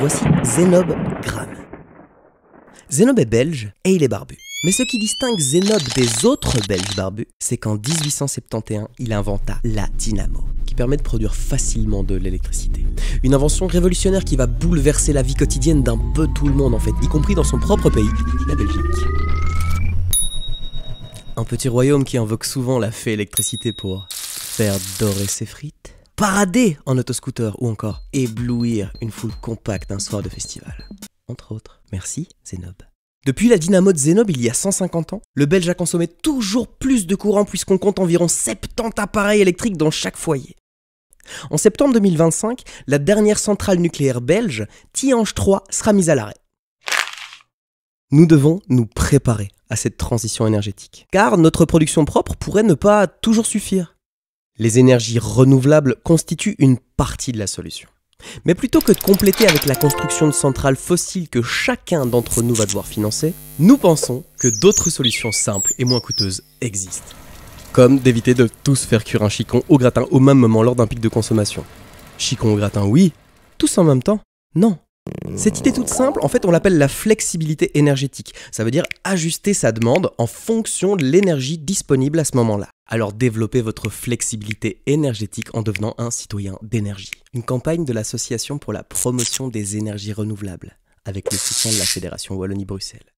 Voici Zenob Gramme. Zenob est belge et il est barbu. Mais ce qui distingue Zénobe des autres Belges barbus, c'est qu'en 1871, il inventa la dynamo, qui permet de produire facilement de l'électricité. Une invention révolutionnaire qui va bouleverser la vie quotidienne d'un peu tout le monde en fait, y compris dans son propre pays, la Belgique. Un petit royaume qui invoque souvent la fée électricité pour faire dorer ses frites, parader en autoscooter ou encore éblouir une foule compacte un soir de festival. Entre autres. Merci Zenob. Depuis la dynamo de Zenob il y a 150 ans, le Belge a consommé toujours plus de courant puisqu'on compte environ 70 appareils électriques dans chaque foyer. En septembre 2025, la dernière centrale nucléaire belge, Tihange 3, sera mise à l'arrêt. Nous devons nous préparer à cette transition énergétique, car notre production propre pourrait ne pas toujours suffire. Les énergies renouvelables constituent une partie de la solution. Mais plutôt que de compléter avec la construction de centrales fossiles que chacun d'entre nous va devoir financer, nous pensons que d'autres solutions simples et moins coûteuses existent. Comme d'éviter de tous faire cuire un chicon au gratin au même moment lors d'un pic de consommation. Chicon au gratin, oui, tous en même temps, non. Cette idée toute simple, en fait, on l'appelle la flexibilité énergétique. Ça veut dire ajuster sa demande en fonction de l'énergie disponible à ce moment-là. Alors développez votre flexibilité énergétique en devenant un citoyen d'énergie. Une campagne de l'Association pour la promotion des énergies renouvelables, avec le soutien de la Fédération Wallonie-Bruxelles.